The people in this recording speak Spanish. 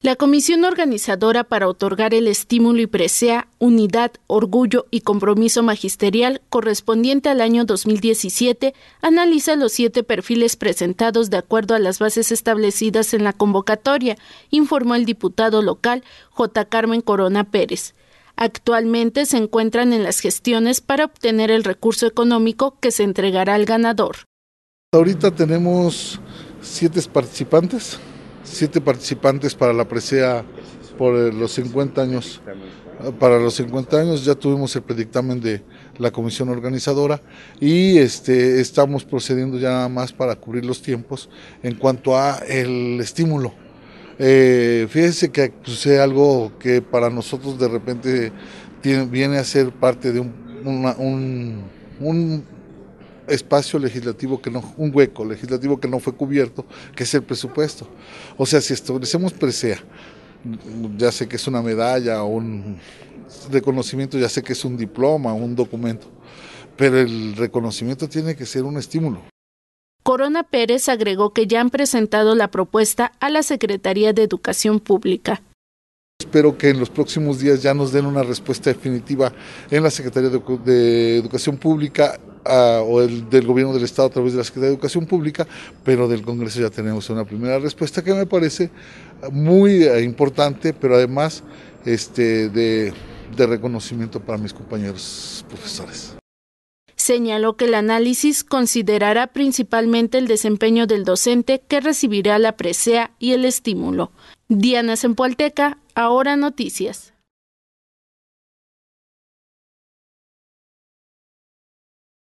La comisión organizadora para otorgar el estímulo y presea unidad, orgullo y compromiso magisterial correspondiente al año 2017 analiza los siete perfiles presentados de acuerdo a las bases establecidas en la convocatoria, informó el diputado local J. Carmen Corona Pérez. Actualmente se encuentran en las gestiones para obtener el recurso económico que se entregará al ganador. Ahorita tenemos siete participantes siete participantes para la presea por eh, los 50 años. Ah, para los 50 años ya tuvimos el predictamen de la comisión organizadora y este, estamos procediendo ya nada más para cubrir los tiempos en cuanto a el estímulo. Eh, fíjense que sucede pues, algo que para nosotros de repente viene a ser parte de un espacio legislativo que no, un hueco legislativo que no fue cubierto, que es el presupuesto. O sea, si establecemos presea, ya sé que es una medalla o un reconocimiento, ya sé que es un diploma, un documento, pero el reconocimiento tiene que ser un estímulo. Corona Pérez agregó que ya han presentado la propuesta a la Secretaría de Educación Pública Espero que en los próximos días ya nos den una respuesta definitiva en la Secretaría de Educación Pública ah, o del Gobierno del Estado a través de la Secretaría de Educación Pública, pero del Congreso ya tenemos una primera respuesta que me parece muy eh, importante, pero además este, de reconocimiento para mis compañeros profesores. Señaló que el análisis considerará principalmente el desempeño del docente que recibirá la presea y el estímulo. Diana Sempualteca, ahora noticias.